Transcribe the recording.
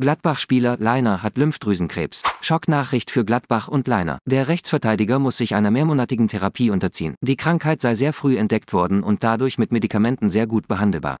Gladbach-Spieler Leiner hat Lymphdrüsenkrebs. Schocknachricht für Gladbach und Leiner. Der Rechtsverteidiger muss sich einer mehrmonatigen Therapie unterziehen. Die Krankheit sei sehr früh entdeckt worden und dadurch mit Medikamenten sehr gut behandelbar.